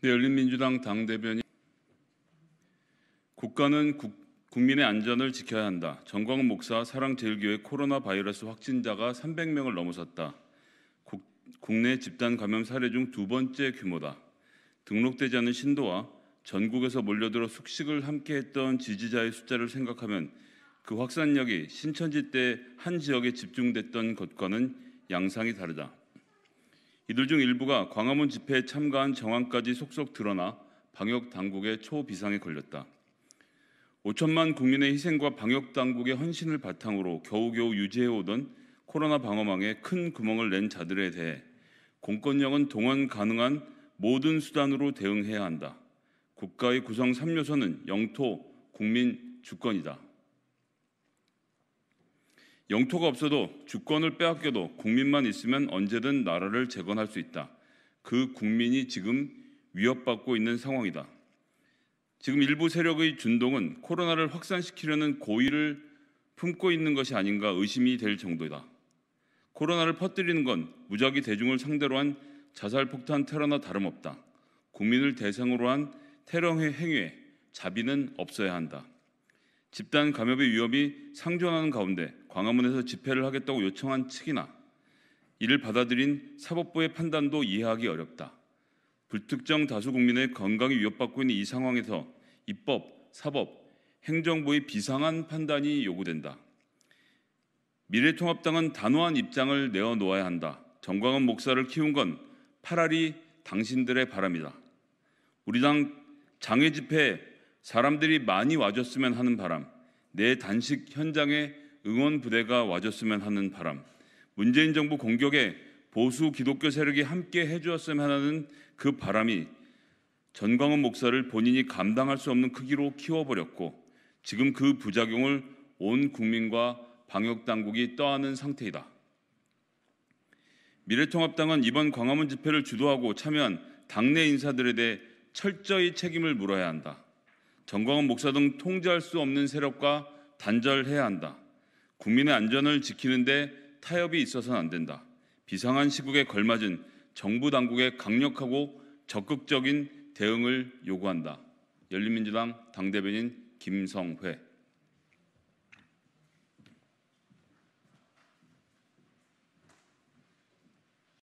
네, 열린민주당 당대변인 국가는 국, 민의 안전을 지켜야 한다. 정광훈 목사 사랑제일교회 코로나 바이러스 확진자가 300명을 넘어섰다. 국, 국내 집단 감염 사례 중 두 번째 규모다. 등록되지 않은 신도와 전국에서 몰려들어 숙식을 함께했던 지지자의 숫자를 생각하면 그 확산력이 신천지 때 한 지역에 집중됐던 것과는 양상이 다르다. 이들 중 일부가 광화문 집회에 참가한 정황까지 속속 드러나 방역 당국의 초비상에 걸렸다. 5천만 국민의 희생과 방역 당국의 헌신을 바탕으로 겨우겨우 유지해오던 코로나 방어망에 큰 구멍을 낸 자들에 대해 공권력은 동원 가능한 모든 수단으로 대응해야 한다. 국가의 구성 3요소는 영토, 국민, 주권이다. 영토가 없어도 주권을 빼앗겨도 국민만 있으면 언제든 나라를 재건할 수 있다. 그 국민이 지금 위협받고 있는 상황이다. 지금 일부 세력의 준동은 코로나를 확산시키려는 고의를 품고 있는 것이 아닌가 의심이 될 정도다. 이 코로나를 퍼뜨리는 건 무작위 대중을 상대로 한 자살 폭탄 테러나 다름없다. 국민을 대상으로 한 테러 행위에 자비는 없어야 한다. 집단 감염의 위험이 상존하는 가운데 광화문에서 집회를 하겠다고 요청한 측이나 이를 받아들인 사법부의 판단도 이해하기 어렵다. 불특정 다수 국민의 건강이 위협받고 있는 이 상황에서 입법, 사법, 행정부의 비상한 판단이 요구된다. 미래통합당은 단호한 입장을 내어놓아야 한다. 정광은 목사를 키운 건 파라리 당신들의 바람이다. 우리 당 장외 집회 사람들이 많이 와줬으면 하는 바람, 내 단식 현장에 응원 부대가 와줬으면 하는 바람, 문재인 정부 공격에 보수 기독교 세력이 함께 해주었으면 하는 그 바람이 전광훈 목사를 본인이 감당할 수 없는 크기로 키워버렸고 지금 그 부작용을 온 국민과 방역 당국이 떠안은 상태이다. 미래통합당은 이번 광화문 집회를 주도하고 참여한 당내 인사들에 대해 철저히 책임을 물어야 한다. 정광훈 목사 등 통제할 수 없는 세력과 단절해야 한다. 국민의 안전을 지키는데 타협이 있어서는 안 된다. 비상한 시국에 걸맞은 정부 당국의 강력하고 적극적인 대응을 요구한다. 열린민주당 당대변인 김성회.